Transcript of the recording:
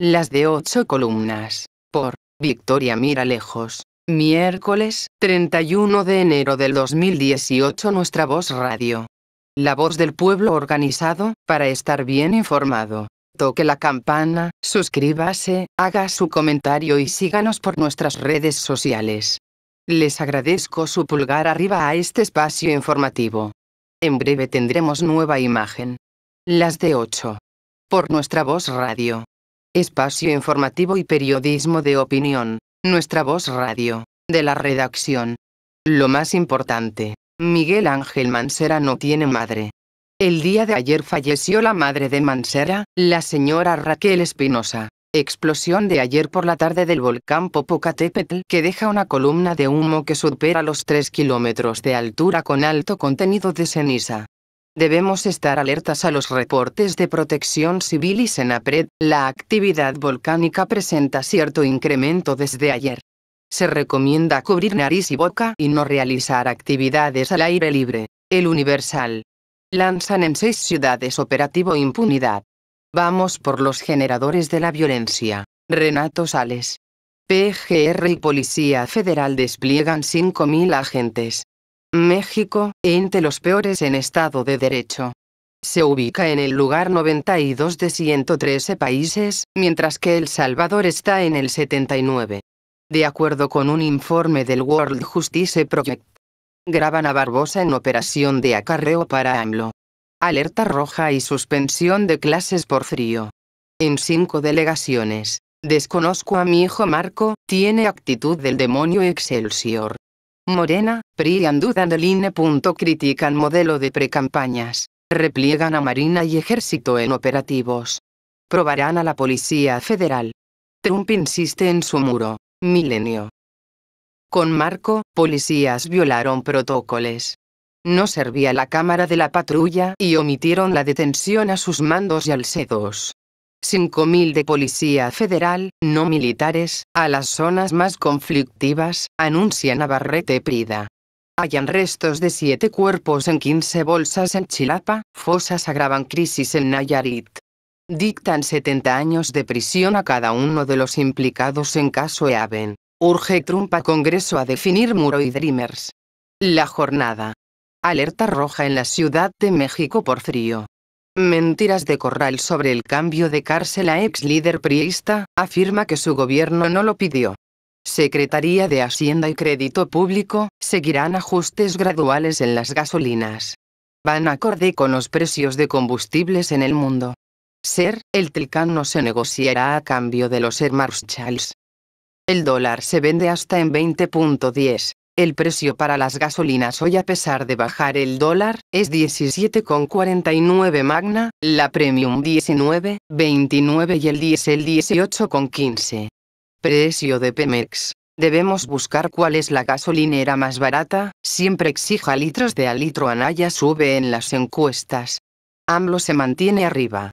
Las de 8 columnas. Por Victoria Mira Lejos. Miércoles 31 de enero del 2018 Nuestra Voz Radio. La voz del pueblo organizado, para estar bien informado. Toque la campana, suscríbase, haga su comentario y síganos por nuestras redes sociales. Les agradezco su pulgar arriba a este espacio informativo. En breve tendremos nueva imagen. Las de 8. Por nuestra voz radio. Espacio informativo y periodismo de opinión. Nuestra voz radio. De la redacción. Lo más importante. Miguel Ángel Mansera no tiene madre. El día de ayer falleció la madre de Mansera, la señora Raquel Espinosa. Explosión de ayer por la tarde del volcán Popocatépetl que deja una columna de humo que supera los 3 kilómetros de altura con alto contenido de ceniza. Debemos estar alertas a los reportes de protección civil y SENAPRED, la actividad volcánica presenta cierto incremento desde ayer. Se recomienda cubrir nariz y boca y no realizar actividades al aire libre. El Universal. Lanzan en seis ciudades operativo impunidad. Vamos por los generadores de la violencia. Renato Sales. PGR y Policía Federal despliegan 5.000 agentes. México, entre los peores en estado de derecho. Se ubica en el lugar 92 de 113 países, mientras que El Salvador está en el 79. De acuerdo con un informe del World Justice Project, graban a Barbosa en operación de acarreo para AMLO. Alerta roja y suspensión de clases por frío. En cinco delegaciones. Desconozco a mi hijo Marco, tiene actitud del demonio Excelsior. Morena, PRI and INE. Critican modelo de precampañas. Repliegan a Marina y Ejército en operativos. Probarán a la Policía Federal. Trump insiste en su muro. Milenio. Con Marco, policías violaron protocolos. No servía la cámara de la patrulla y omitieron la detención a sus mandos y al alcedos. 5.000 de Policía Federal, no militares, a las zonas más conflictivas, anuncia Navarrete Prida. Hayan restos de siete cuerpos en 15 bolsas en Chilapa, fosas agravan crisis en Nayarit. Dictan 70 años de prisión a cada uno de los implicados en caso EAVEN. Urge Trump a Congreso a definir muro y Dreamers. La jornada. Alerta roja en la Ciudad de México por frío. Mentiras de Corral sobre el cambio de cárcel a ex líder priista, afirma que su gobierno no lo pidió. Secretaría de Hacienda y Crédito Público, seguirán ajustes graduales en las gasolinas. Van acorde con los precios de combustibles en el mundo. Ser, el Telcan no se negociará a cambio de los ser Marshalls. El dólar se vende hasta en 20.10. El precio para las gasolinas hoy a pesar de bajar el dólar, es 17,49 Magna, la Premium 19.29 y el Diesel 18,15. Precio de Pemex. Debemos buscar cuál es la gasolinera más barata, siempre exija litros de a litro Anaya sube en las encuestas. AMLO se mantiene arriba.